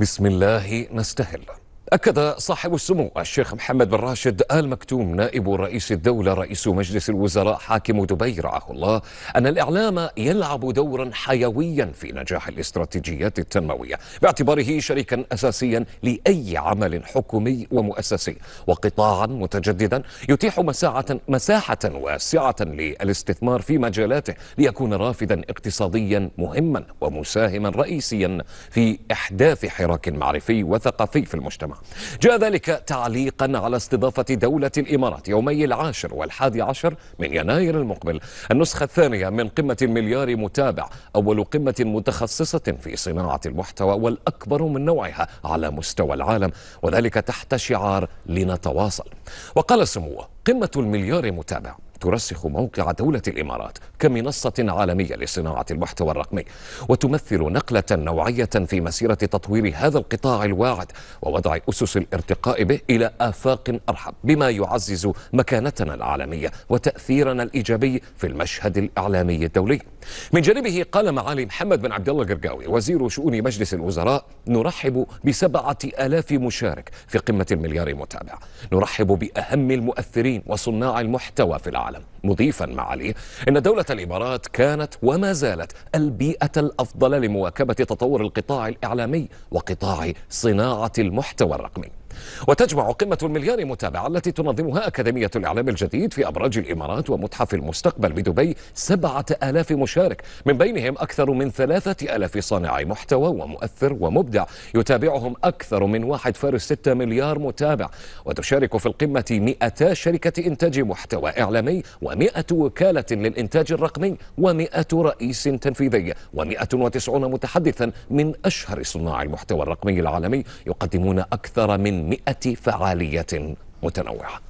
بسم الله نستهل أكد صاحب السمو الشيخ محمد بن راشد آل مكتوم نائب رئيس الدولة رئيس مجلس الوزراء حاكم دبي رعاه الله أن الإعلام يلعب دورا حيويا في نجاح الاستراتيجيات التنموية باعتباره شريكا أساسيا لأي عمل حكومي ومؤسسي وقطاعا متجددا يتيح مساعة, مساحة واسعة للاستثمار في مجالاته ليكون رافدا اقتصاديا مهما ومساهما رئيسيا في إحداث حراك معرفي وثقافي في المجتمع جاء ذلك تعليقا على استضافة دولة الإمارات يومي العاشر والحادي عشر من يناير المقبل النسخة الثانية من قمة المليار متابع أول قمة متخصصة في صناعة المحتوى والأكبر من نوعها على مستوى العالم وذلك تحت شعار لنتواصل وقال سموه قمة المليار متابع ترسخ موقع دولة الإمارات كمنصة عالمية لصناعة المحتوى الرقمي وتمثل نقلة نوعية في مسيرة تطوير هذا القطاع الواعد ووضع أسس الارتقاء به إلى آفاق أرحب بما يعزز مكانتنا العالمية وتأثيرنا الإيجابي في المشهد الإعلامي الدولي من جانبه قال معالي محمد بن عبد الله قرقاوي وزير شؤون مجلس الوزراء نرحب بسبعة آلاف مشارك في قمة المليار متابع نرحب بأهم المؤثرين وصناع المحتوى في العالم العالم مضيفا علي أن دولة الإمارات كانت وما زالت البيئة الأفضل لمواكبة تطور القطاع الإعلامي وقطاع صناعة المحتوى الرقمي وتجمع قمة المليار متابعة التي تنظمها أكاديمية الإعلام الجديد في أبراج الإمارات ومتحف المستقبل بدبي سبعة آلاف مشارك من بينهم أكثر من ثلاثة آلاف صانع محتوى ومؤثر ومبدع يتابعهم أكثر من واحد فارس ستة مليار متابع وتشارك في القمة 200 شركة إنتاج محتوى إعلامي و100 وكالة للإنتاج الرقمي و100 رئيس تنفيذي و190 متحدثا من أشهر صناع المحتوى الرقمي العالمي يقدمون أكثر من مئة فعالية متنوعة